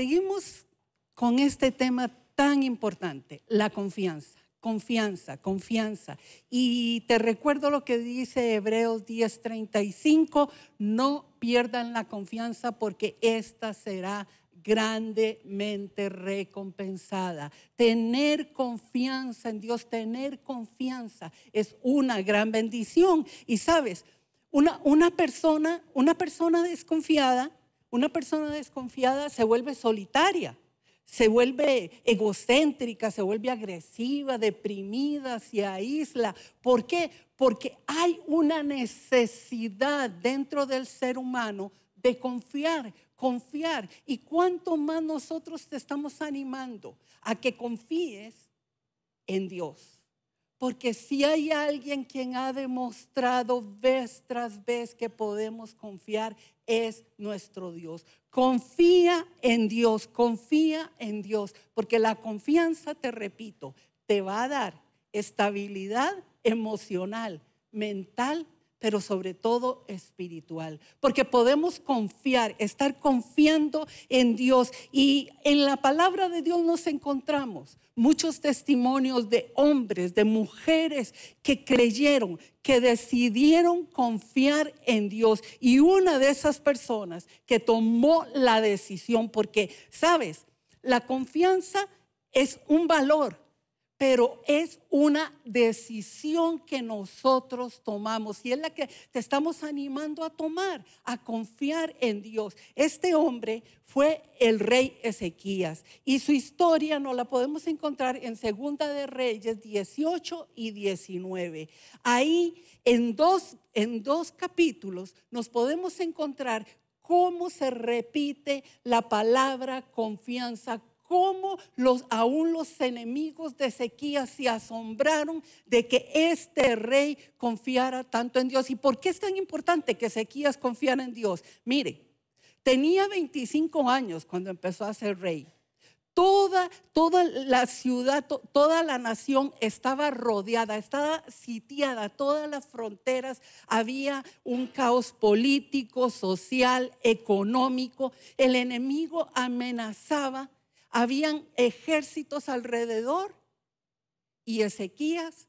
seguimos con este tema tan importante, la confianza, confianza, confianza. Y te recuerdo lo que dice Hebreos 10:35, no pierdan la confianza porque esta será grandemente recompensada. Tener confianza en Dios, tener confianza es una gran bendición. Y sabes, una, una persona, una persona desconfiada una persona desconfiada se vuelve solitaria, se vuelve egocéntrica, se vuelve agresiva, deprimida, se aísla. ¿Por qué? Porque hay una necesidad dentro del ser humano de confiar, confiar. Y cuánto más nosotros te estamos animando a que confíes en Dios porque si hay alguien quien ha demostrado vez tras vez que podemos confiar, es nuestro Dios. Confía en Dios, confía en Dios, porque la confianza, te repito, te va a dar estabilidad emocional, mental pero sobre todo espiritual, porque podemos confiar, estar confiando en Dios. Y en la palabra de Dios nos encontramos muchos testimonios de hombres, de mujeres que creyeron, que decidieron confiar en Dios. Y una de esas personas que tomó la decisión, porque, ¿sabes? La confianza es un valor pero es una decisión que nosotros tomamos y es la que te estamos animando a tomar, a confiar en Dios. Este hombre fue el rey Ezequías y su historia nos la podemos encontrar en Segunda de Reyes 18 y 19. Ahí en dos en dos capítulos nos podemos encontrar cómo se repite la palabra confianza cómo los, aún los enemigos de Ezequías se asombraron de que este rey confiara tanto en Dios. ¿Y por qué es tan importante que Ezequías confiara en Dios? Mire, tenía 25 años cuando empezó a ser rey. Toda, toda la ciudad, toda la nación estaba rodeada, estaba sitiada, todas las fronteras, había un caos político, social, económico. El enemigo amenazaba habían ejércitos alrededor y Ezequías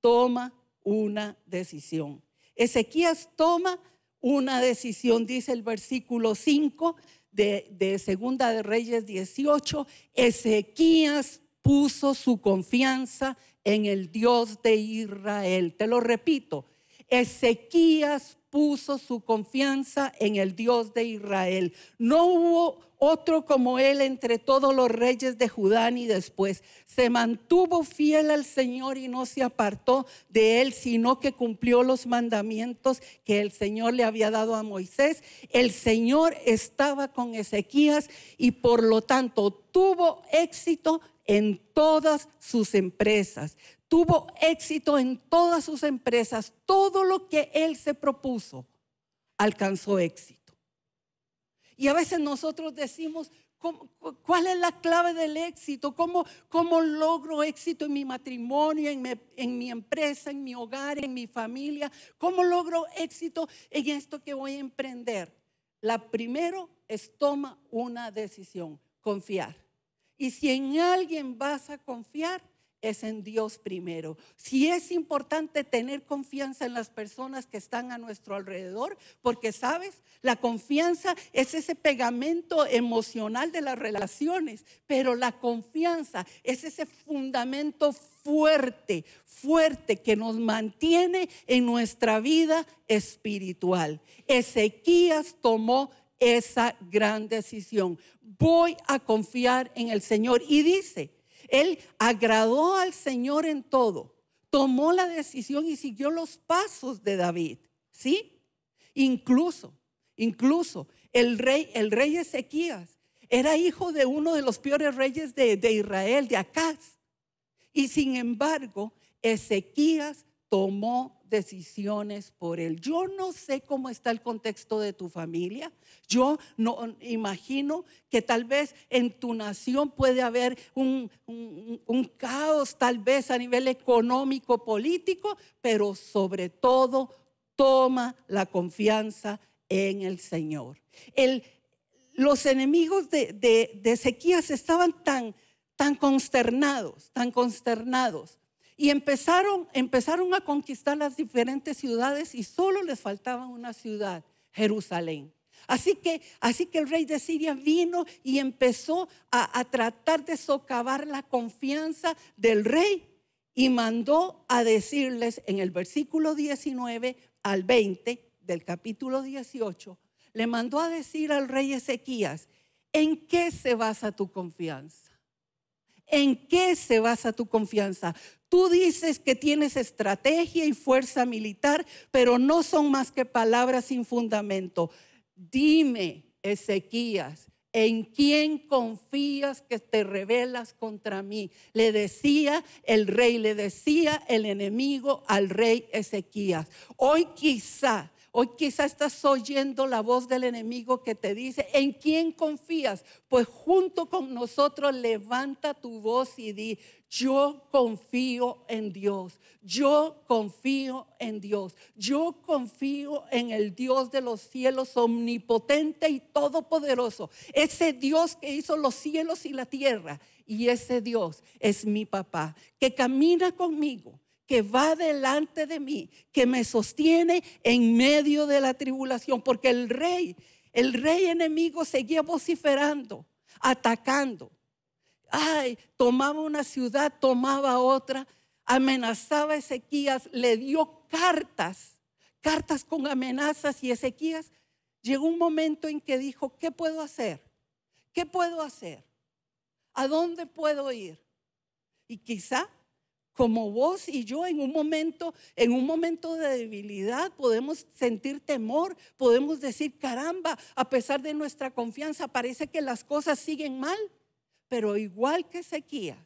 toma una decisión. Ezequías toma una decisión, dice el versículo 5 de, Segunda de Reyes 18. Ezequías puso su confianza en el Dios de Israel. Te lo repito, Ezequías puso su confianza en el Dios de Israel. No hubo otro como él entre todos los reyes de Judá ni después. Se mantuvo fiel al Señor y no se apartó de él, sino que cumplió los mandamientos que el Señor le había dado a Moisés. El Señor estaba con Ezequías y por lo tanto tuvo éxito en todas sus empresas tuvo éxito en todas sus empresas, todo lo que él se propuso alcanzó éxito. Y a veces nosotros decimos, ¿cuál es la clave del éxito? ¿Cómo, logro éxito en mi matrimonio, en mi, empresa, en mi hogar, en mi familia? ¿Cómo logro éxito en esto que voy a emprender? La primero es toma una decisión, confiar. Y si en alguien vas a confiar, es en Dios primero. Si es importante tener confianza en las personas que están a nuestro alrededor, porque sabes, la confianza es ese pegamento emocional de las relaciones, pero la confianza es ese fundamento fuerte, fuerte que nos mantiene en nuestra vida espiritual. Ezequías tomó esa gran decisión. Voy a confiar en el Señor y dice, él agradó al Señor en todo, tomó la decisión y siguió los pasos de David, ¿sí? Incluso, incluso el rey, el rey Ezequías era hijo de uno de los peores reyes de, de Israel, de Acaz. Y sin embargo, Ezequías tomó decisiones por él. Yo no sé cómo está el contexto de tu familia. Yo no imagino que tal vez en tu nación puede haber un, caos, tal vez a nivel económico, político, pero sobre todo toma la confianza en el Señor. El, los enemigos de, de, Ezequías estaban tan, tan consternados, tan consternados y empezaron, empezaron a conquistar las diferentes ciudades y solo les faltaba una ciudad, Jerusalén. Así que, así que el rey de Siria vino y empezó a, a tratar de socavar la confianza del rey y mandó a decirles en el versículo 19 al 20 del capítulo 18, le mandó a decir al rey Ezequías, ¿en qué se basa tu confianza? ¿En qué se basa tu confianza? Tú dices que tienes estrategia y fuerza militar, pero no son más que palabras sin fundamento. Dime, Ezequías, ¿en quién confías que te rebelas contra mí? Le decía el rey, le decía el enemigo al rey Ezequías. Hoy quizá Hoy quizás estás oyendo la voz del enemigo que te dice, ¿en quién confías? Pues junto con nosotros levanta tu voz y di, yo confío en Dios, yo confío en Dios, yo confío en el Dios de los cielos omnipotente y todopoderoso, ese Dios que hizo los cielos y la tierra. Y ese Dios es mi papá, que camina conmigo, que va delante de mí, que me sostiene en medio de la tribulación, porque el rey, el rey enemigo seguía vociferando, atacando. Ay, tomaba una ciudad, tomaba otra, amenazaba a Ezequías, le dio cartas, cartas con amenazas y Ezequías llegó un momento en que dijo, ¿qué puedo hacer? ¿Qué puedo hacer? ¿A dónde puedo ir? Y quizá como vos y yo en un momento, en un momento de debilidad, podemos sentir temor, podemos decir, caramba, a pesar de nuestra confianza, parece que las cosas siguen mal, pero igual que Ezequías,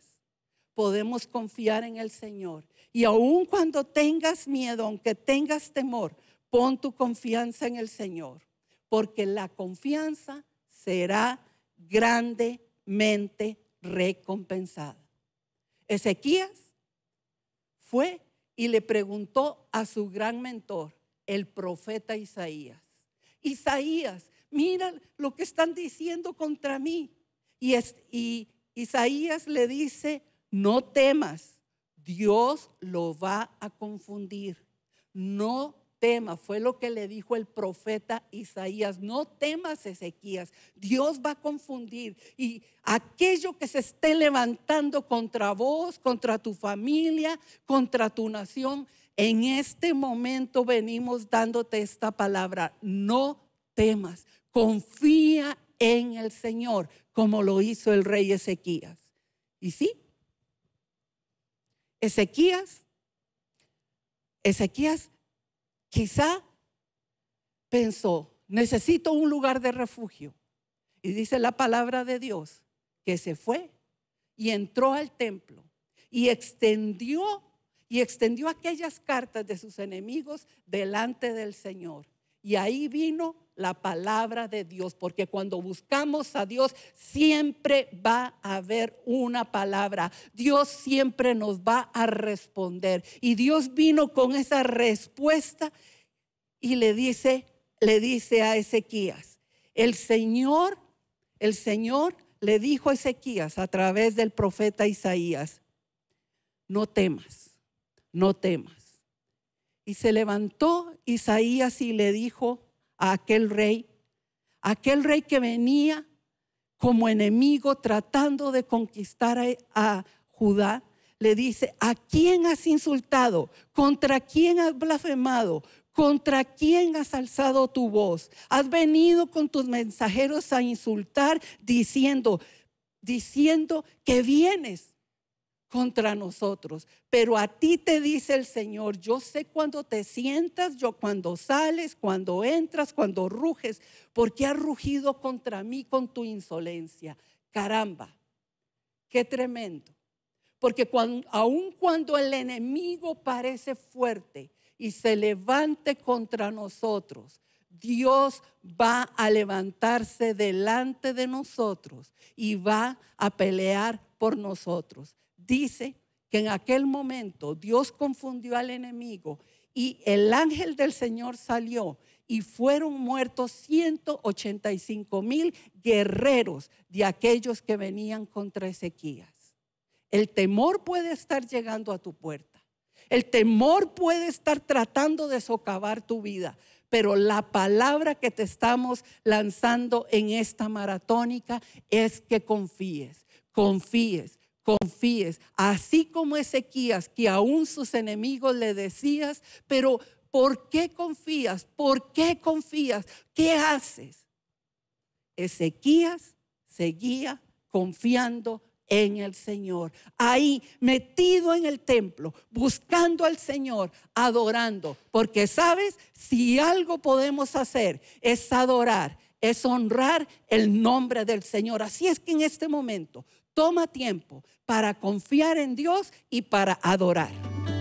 podemos confiar en el Señor. Y aun cuando tengas miedo, aunque tengas temor, pon tu confianza en el Señor, porque la confianza será grandemente recompensada. Ezequías fue y le preguntó a su gran mentor, el profeta Isaías. Isaías, mira lo que están diciendo contra mí. Y, y Isaías le dice, no temas, Dios lo va a confundir. No tema, fue lo que le dijo el profeta Isaías, no temas Ezequías, Dios va a confundir y aquello que se esté levantando contra vos, contra tu familia, contra tu nación, en este momento venimos dándote esta palabra, no temas, confía en el Señor, como lo hizo el rey Ezequías. ¿Y sí? Ezequías, Ezequías Quizá pensó, necesito un lugar de refugio. Y dice la palabra de Dios que se fue y entró al templo y extendió y extendió aquellas cartas de sus enemigos delante del Señor. Y ahí vino la palabra de Dios, porque cuando buscamos a Dios siempre va a haber una palabra. Dios siempre nos va a responder. Y Dios vino con esa respuesta y le dice, le dice a Ezequías, el Señor, el Señor le dijo a Ezequías a través del profeta Isaías, no temas, no temas. Y se levantó Isaías y le dijo, a aquel rey, aquel rey que venía como enemigo tratando de conquistar a, Judá, le dice, ¿a quién has insultado? ¿Contra quién has blasfemado? ¿Contra quién has alzado tu voz? Has venido con tus mensajeros a insultar diciendo, diciendo que vienes contra nosotros. Pero a ti te dice el Señor, yo sé cuando te sientas, yo cuando sales, cuando entras, cuando ruges, porque has rugido contra mí con tu insolencia. Caramba, qué tremendo. Porque aun cuando el enemigo parece fuerte y se levante contra nosotros, Dios va a levantarse delante de nosotros y va a pelear por nosotros dice que en aquel momento Dios confundió al enemigo y el ángel del Señor salió y fueron muertos 185 mil guerreros de aquellos que venían contra Ezequías. El temor puede estar llegando a tu puerta. El temor puede estar tratando de socavar tu vida, pero la palabra que te estamos lanzando en esta maratónica es que confíes, confíes, confíes, así como Ezequías, que aún sus enemigos le decías, pero ¿por qué confías? ¿Por qué confías? ¿Qué haces? Ezequías seguía confiando en el Señor, ahí metido en el templo, buscando al Señor, adorando, porque sabes, si algo podemos hacer es adorar, es honrar el nombre del Señor. Así es que en este momento Toma tiempo para confiar en Dios y para adorar.